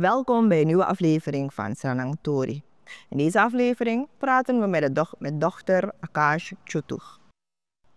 Welkom bij een nieuwe aflevering van Sranang Tori. In deze aflevering praten we met, de met dochter Akash Chutug.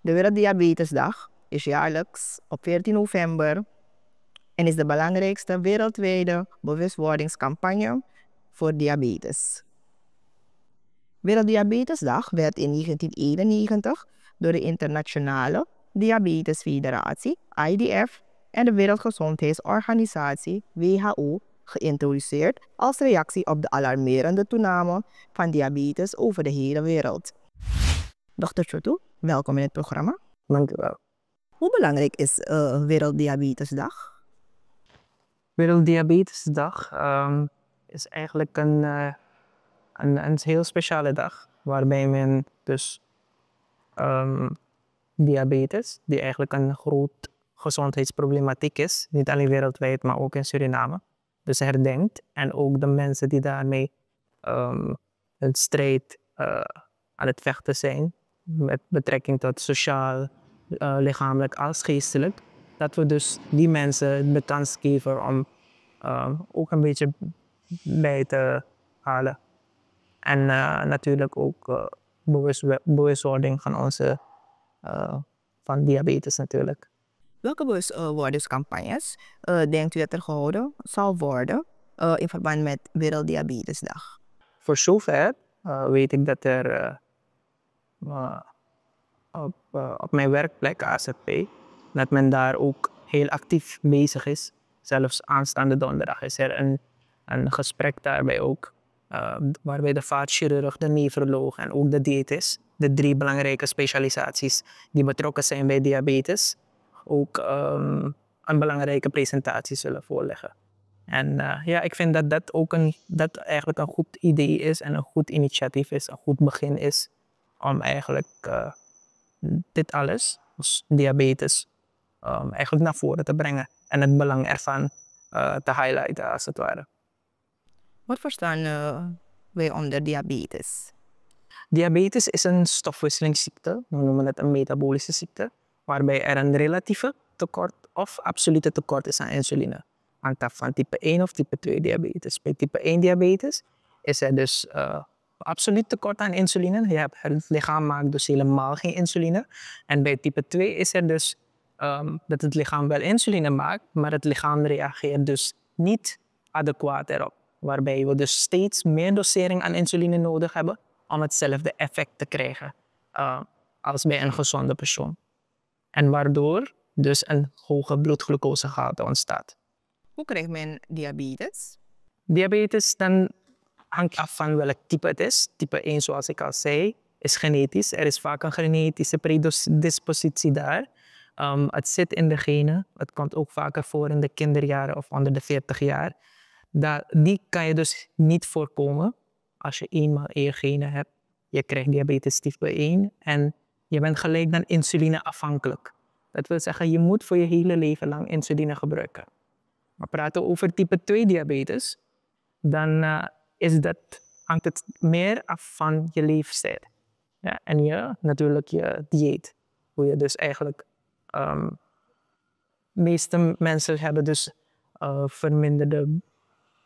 De Werelddiabetesdag is jaarlijks op 14 november en is de belangrijkste wereldwijde bewustwordingscampagne voor diabetes. Wereld Diabetesdag werd in 1991 door de Internationale Diabetes Federatie, IDF, en de Wereldgezondheidsorganisatie, WHO, geïntroduceerd als reactie op de alarmerende toename van diabetes over de hele wereld. Dr. Chotu, welkom in het programma. Dank u wel. Hoe belangrijk is uh, eh, Werelddiabetesdag? Werelddiabetesdag um, ehm, is eigenlijk een, eh, een, een, heel speciale dag waarbij men dus ehm, diabetes, die eigenlijk een groot gezondheidsproblematiek is, niet alleen wereldwijd, maar ook in Suriname, dus herdenkt. En ook de mensen die daarmee um, ehm, een strijd eh, aan het vechten zijn, met betrekking tot sociaal, eh, lichamelijk als geestelijk. Dat we dus die mensen de kans geven om ehm, ook een beetje bij te halen. En eh, natuurlijk ook bewust, bewustwording van onze van diabetes natuurlijk. Welke bewustwordingscampagnes eh, uh, eh, denkt u dat er gehouden zal worden eh, in verband met Werelddiabetesdag? Voor zover weet ik dat er op, op mijn werkplek, ACP, dat men daar ook heel actief bezig is. Zelfs aanstaande donderdag is er een, een gesprek daarbij ook, waarbij de vaatchirurg, de nefroloog en ook de diëtist, de drie belangrijke specialisaties die betrokken zijn bij diabetes, ook een ehm, belangrijke presentatie zullen voorleggen. En eh, ja, ik vind dat dat ook een, dat eigenlijk een goed idee is en een goed initiatief is, een goed begin is om eigenlijk eh, dit alles, dus diabetes, ehm, eigenlijk naar voren te brengen en het belang ervan eh, te highlighten als het ware. Wat verstaan wij onder diabetes? Diabetes is een stofwisselingsziekte, we noemen het een metabolische ziekte waarbij er een relatieve tekort of absolute tekort is aan insuline. Hangt af van type 1 of type 2 diabetes. Bij type 1 diabetes is er dus uh, absoluut tekort aan insuline. Je hebt, het lichaam maakt dus helemaal geen insuline. En bij type 2 is er dus ehm, dat het lichaam wel insuline maakt, maar het lichaam reageert dus niet adequaat erop. Waarbij we dus steeds meer dosering aan insuline nodig hebben om hetzelfde effect te krijgen eh, als bij een gezonde persoon. En waardoor dus een hoge bloedglucosegehalte ontstaat. Hoe krijgt men diabetes? Diabetes dan hangt af van welk type het is. Type 1, zoals ik al zei, is genetisch. Er is vaak een genetische predispositie daar. Ehm, het zit in de genen. Het komt ook vaker voor in de kinderjaren of onder de 40 jaar. die kan je dus niet voorkomen als je eenmaal genen hebt. Je krijgt diabetes type 1 en je bent gelijk dan insulineafhankelijk. Dat wil zeggen, je moet voor je hele leven lang insuline gebruiken. Maar praten over type 2 diabetes, dan eh, is dat, hangt het meer af van je leefstijl. Ja, en je, natuurlijk je dieet. Hoe je dus eigenlijk... de ehm, meeste mensen hebben dus eh, verminderde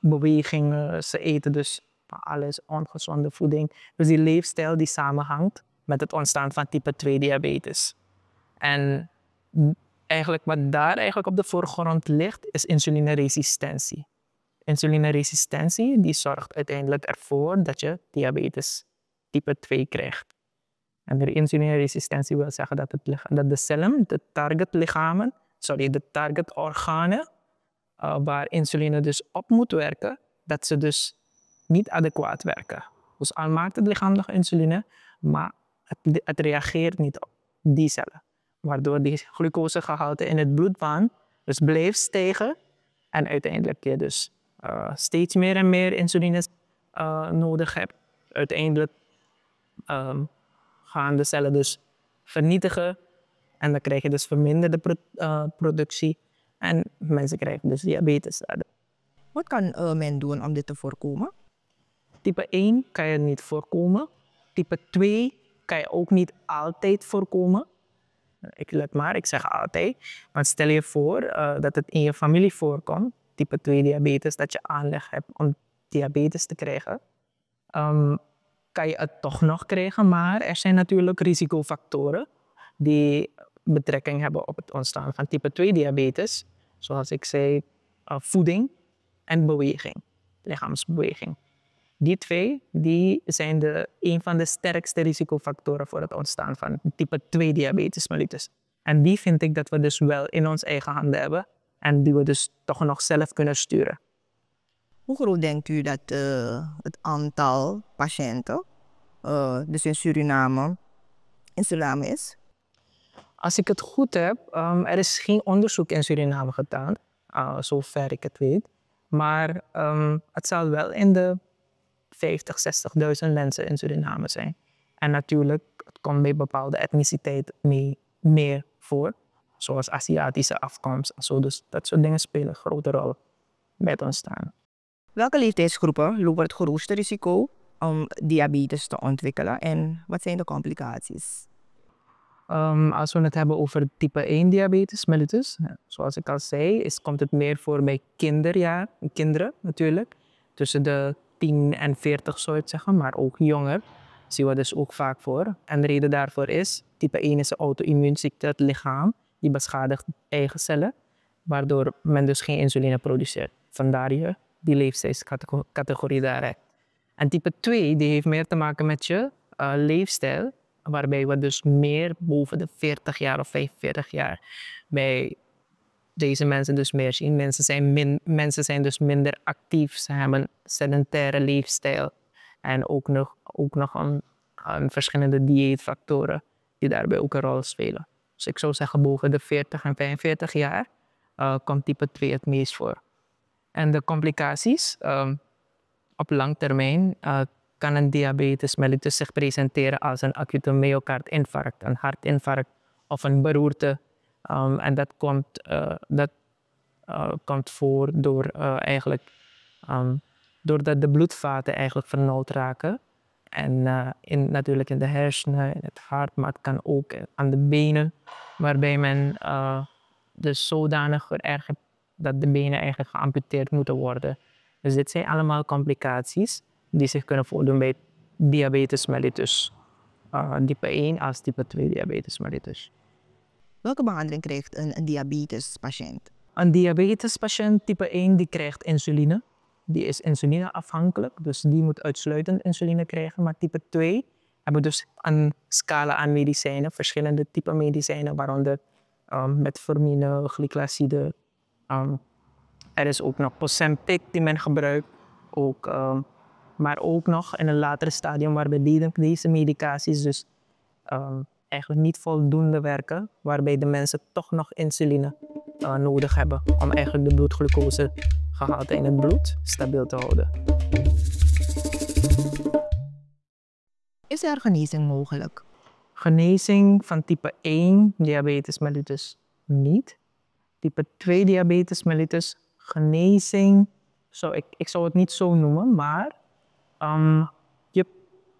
bewegingen. Ze eten dus alles, ongezonde voeding. Dus die leefstijl die samenhangt met het ontstaan van type 2 diabetes. En eigenlijk wat daar eigenlijk op de voorgrond ligt, is insulineresistentie. Insulineresistentie die zorgt uiteindelijk ervoor dat je diabetes type 2 krijgt. En de insulineresistentie wil zeggen dat, het, dat de cellen, de targetlichamen, sorry, de targetorganen, uh, waar insuline dus op moet werken, dat ze dus niet adequaat werken. Dus al maakt het lichaam nog insuline, maar het, reageert niet op die cellen. Waardoor die glucosegehalte in het bloedbaan dus bleef stijgen. En uiteindelijk je dus eh, steeds meer en meer insuline eh, nodig hebt. Uiteindelijk ehm, gaan de cellen dus vernietigen. En dan krijg je dus verminderde eh, productie. En mensen krijgen dus diabetes. Wat kan men doen om dit te voorkomen? Type 1 kan je niet voorkomen. Type 2 kan je ook niet altijd voorkomen. Ik let maar, ik zeg altijd. Maar stel je voor eh, dat het in je familie voorkomt, type 2 diabetes, dat je aanleg hebt om diabetes te krijgen. Ehm, kan je het toch nog krijgen, maar er zijn natuurlijk risicofactoren die betrekking hebben op het ontstaan van type 2 diabetes. Zoals ik zei, eh, voeding en beweging, lichaamsbeweging. Die twee die zijn de, een van de sterkste risicofactoren voor het ontstaan van type 2 diabetes mellitus. En die vind ik dat we dus wel in onze eigen handen hebben en die we dus toch nog zelf kunnen sturen. Hoe groot denkt u dat eh, het aantal patiënten, eh, dus in Suriname, in Suriname is? Als ik het goed heb, um, er is geen onderzoek in Suriname gedaan, eh, zover ik het weet. Maar ehm, het zal wel in de 50, 60.000 mensen in Suriname zijn. En natuurlijk, het komt bij bepaalde etniciteit mee, meer voor, zoals Aziatische afkomst en zo. Dus dat soort dingen spelen een grote rol bij het staan. Welke leeftijdsgroepen lopen het grootste risico om diabetes te ontwikkelen en wat zijn de complicaties? Ehm, als we het hebben over type 1 diabetes mellitus, zoals ik al zei, is, komt het meer voor bij kinderjaar, kinderen natuurlijk. Tussen de 10 en 40 zou ik zeggen, maar ook jonger, zien we dus ook vaak voor. En de reden daarvoor is, type 1 is een auto-immuunziekte, het lichaam, die beschadigt eigen cellen, waardoor men dus geen insuline produceert. Vandaar je die leeftijdscategorie daaruit. En type 2, die heeft meer te maken met je eh, leefstijl, waarbij we dus meer boven de 40 jaar of 45 jaar bij deze mensen dus meer zien. Mensen zijn, mensen zijn dus minder actief, ze hebben een sedentaire leefstijl en ook nog, ook nog een verschillende dieetfactoren die daarbij ook een rol spelen. Dus ik zou zeggen, boven de 40 en 45 jaar eh, komt type 2 het meest voor. En de complicaties ehm, op lang termijn eh, kan een diabetes mellitus zich presenteren als een acute myocardinfarct, een hartinfarct of een beroerte Ehm, en dat komt, uh, dat, eh, komt voor door eh, eigenlijk, um, doordat de bloedvaten eigenlijk vernauwd raken. En in, natuurlijk in de hersenen, in het hart, maar het kan ook aan de benen, waarbij men dus zodanig erg, dat de benen eigenlijk geamputeerd moeten worden. Dus dit zijn allemaal complicaties die zich kunnen voordoen bij diabetes mellitus. type 1 als type 2 diabetes mellitus. Welke behandeling krijgt een, een diabetespatiënt? Een diabetespatiënt type 1 die krijgt insuline. Die is insulineafhankelijk, dus die moet uitsluitend insuline krijgen. Maar type 2 hebben dus een scala aan medicijnen, verschillende typen medicijnen, waaronder um, metformine, glyclacide. Ehm, er is ook nog Posempic die men gebruikt, ook, ehm, maar ook nog in een later stadium waarbij deze medicaties dus eigenlijk niet voldoende werken, waarbij de mensen toch nog insuline eh, nodig hebben om eigenlijk de bloedglucose bloedglucosegehalte in het bloed stabiel te houden. Is er genezing mogelijk? Genezing van type 1 diabetes mellitus niet. Type 2 diabetes mellitus genezing, zo, ik, ik zou het niet zo noemen, maar um,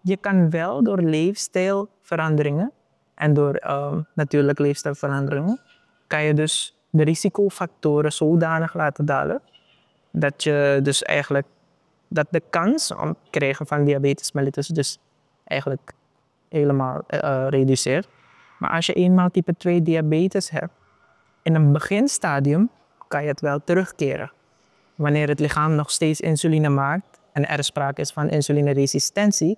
je kan wel door leefstijlveranderingen en door ehm, natuurlijk levensstijlverandering kan je dus de risicofactoren zodanig laten dalen dat je dus eigenlijk dat de kans om te krijgen van diabetes mellitus dus eigenlijk helemaal eh, eh, reduceert. Maar als je eenmaal type 2 diabetes hebt, in een beginstadium kan je het wel terugkeren. Wanneer het lichaam nog steeds insuline maakt en er sprake is van insulineresistentie,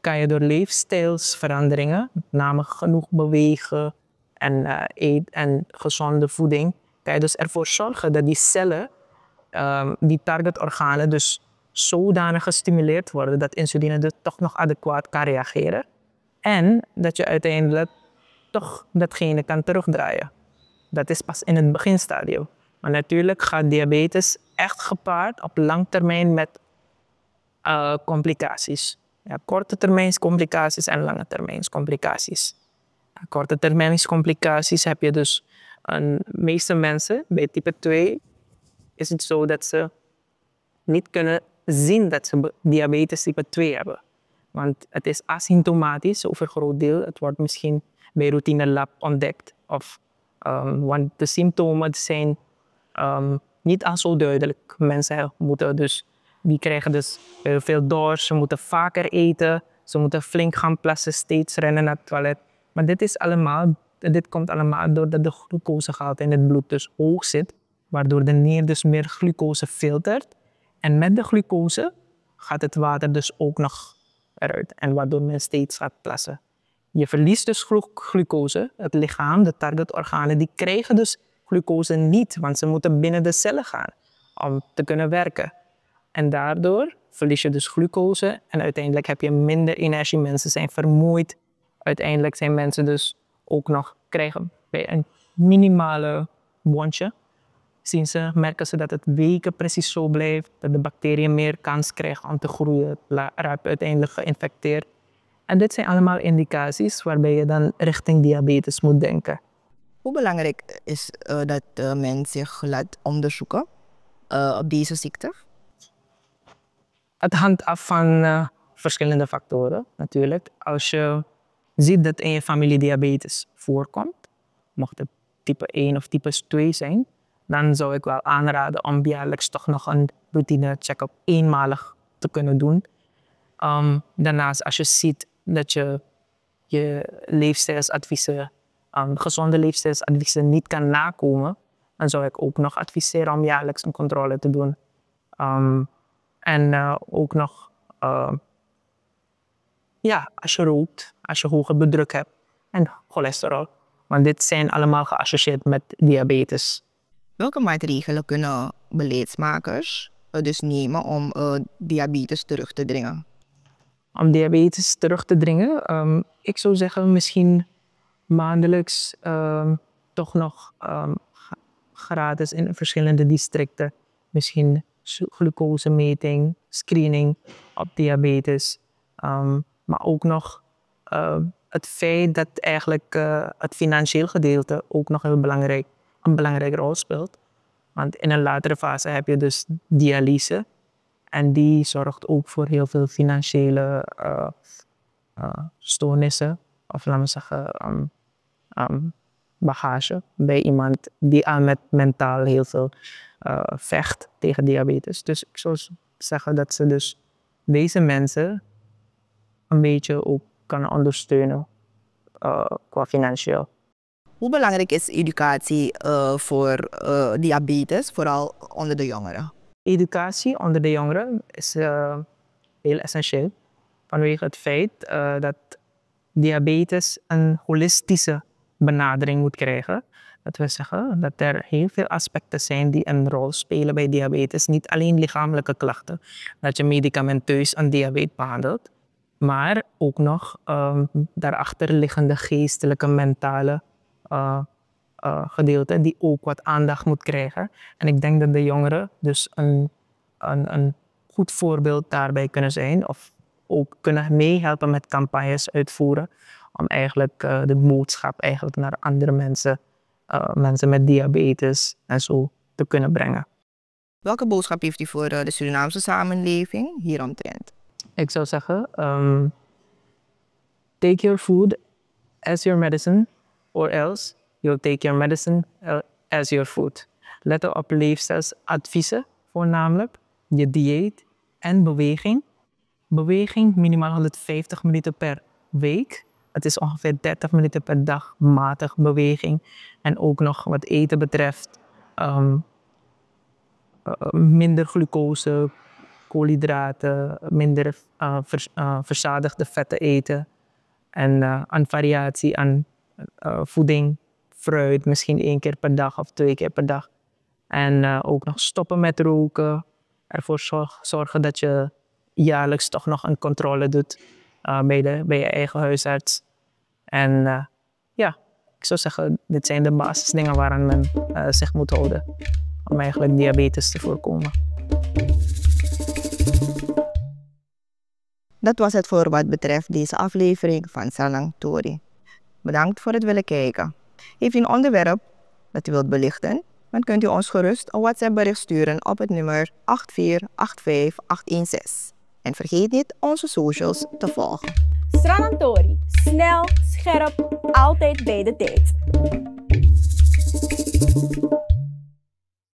kan je door leefstijlsveranderingen, met name genoeg bewegen en, uh, en gezonde voeding, kan je dus ervoor zorgen dat die cellen, ehm, die targetorganen, dus zodanig gestimuleerd worden dat insuline er dus toch nog adequaat kan reageren. En dat je uiteindelijk toch datgene kan terugdraaien. Dat is pas in het beginstadium. Maar natuurlijk gaat diabetes echt gepaard op lang termijn met eh, complicaties korte korte complicaties en lange termijn complicaties. korte complicaties heb je dus aan meeste mensen bij type 2 is het zo dat ze niet kunnen zien dat ze diabetes type 2 hebben. Want het is asymptomatisch over een groot deel. Het wordt misschien bij routine lab ontdekt. Of, ehm, want de symptomen zijn ehm, niet al zo duidelijk. Mensen moeten dus die krijgen dus heel veel dorst, ze moeten vaker eten, ze moeten flink gaan plassen, steeds rennen naar het toilet. Maar dit, is allemaal, dit komt allemaal doordat de glucosegehalte in het bloed dus hoog zit, waardoor de nier dus meer glucose filtert. En met de glucose gaat het water dus ook nog eruit en waardoor men steeds gaat plassen. Je verliest dus glucose, het lichaam, de targetorganen, die krijgen dus glucose niet, want ze moeten binnen de cellen gaan om te kunnen werken. En daardoor verlies je dus glucose en uiteindelijk heb je minder energie. Mensen zijn vermoeid. Uiteindelijk zijn mensen dus ook nog krijgen bij een minimale wondje. Zien ze, merken ze dat het weken precies zo blijft, dat de bacteriën meer kans krijgen om te groeien, raap uiteindelijk geïnfecteerd. En dit zijn allemaal indicaties waarbij je dan richting diabetes moet denken. Hoe belangrijk is eh, dat uh, men zich laat onderzoeken eh, op deze ziekte? Het hangt af van eh, verschillende factoren natuurlijk. Als je ziet dat in je familie diabetes voorkomt, mocht het type 1 of type 2 zijn, dan zou ik wel aanraden om jaarlijks toch nog een routine check-up eenmalig te kunnen doen. Ehm, daarnaast, als je ziet dat je je leefstijlsadviezen, ehm, gezonde leefstijlsadviezen niet kan nakomen, dan zou ik ook nog adviseren om jaarlijks een controle te doen. Ehm, en eh, ook nog, eh, ja, als je rookt, als je hoge bedruk hebt en cholesterol. Want dit zijn allemaal geassocieerd met diabetes. Welke maatregelen kunnen beleidsmakers eh, dus nemen om diabetes terug te dringen? Om diabetes terug te dringen? Ehm, ik zou zeggen misschien maandelijks ehm, toch nog ehm, gratis in verschillende districten. Misschien glucosemeting, screening op diabetes. Ehm, maar ook nog ehm, het feit dat eigenlijk eh, het financieel gedeelte ook nog een, belangrijk, een belangrijke rol speelt. Want in een latere fase heb je dus dialyse. En die zorgt ook voor heel veel financiële eh, eh, stoornissen. Of laten we zeggen, ehm, bagage bij iemand die al met mentaal heel veel eh, vecht tegen diabetes. Dus ik zou zeggen dat ze dus deze mensen een beetje ook kan ondersteunen eh, qua financieel. Hoe belangrijk is educatie eh, voor diabetes, vooral onder de jongeren? Educatie onder de jongeren is heel essentieel vanwege het feit dat diabetes een holistische benadering moet krijgen. Dat wil zeggen dat er heel veel aspecten zijn die een rol spelen bij diabetes. Niet alleen lichamelijke klachten, dat je medicamenteus een diabetes behandelt, maar ook nog ehm, daarachter liggende geestelijke, mentale uh, eh, eh, gedeelte die ook wat aandacht moet krijgen. En ik denk dat de jongeren dus een, een, een goed voorbeeld daarbij kunnen zijn of ook kunnen meehelpen met campagnes uitvoeren om eigenlijk eh, de boodschap eigenlijk naar andere mensen eh, mensen met diabetes en zo te kunnen brengen. Welke boodschap heeft u voor eh, de Surinaamse samenleving hieromtrent? Ik zou zeggen, ehm, take your food as your medicine, or else you'll take your medicine eh, as your food. Let op leefstijladviezen, voornamelijk je dieet en beweging. Beweging minimaal 150 minuten per week het is ongeveer 30 minuten per dag matig beweging. En ook nog wat eten betreft ehm, eh, minder glucose, koolhydraten, minder eh, eh, verzadigde vetten eten. En aan variatie aan voeding, fruit, misschien één keer per dag of twee keer per dag. En ook nog stoppen met roken. Ervoor zorgen dat je jaarlijks toch nog een controle doet eh, bij, je eigen huisarts. En eh, ja, ik zou zeggen, dit zijn de basisdingen waaraan men eh, zich moet houden om eigenlijk diabetes te voorkomen. Dat was het voor wat betreft deze aflevering van Salang Tori. Bedankt voor het willen kijken. Heeft u een onderwerp dat u wilt belichten? Dan kunt u ons gerust een WhatsApp-bericht sturen op het nummer 8485816. En vergeet niet onze socials te volgen. Stranantori, snel, scherp, altijd bij de tijd.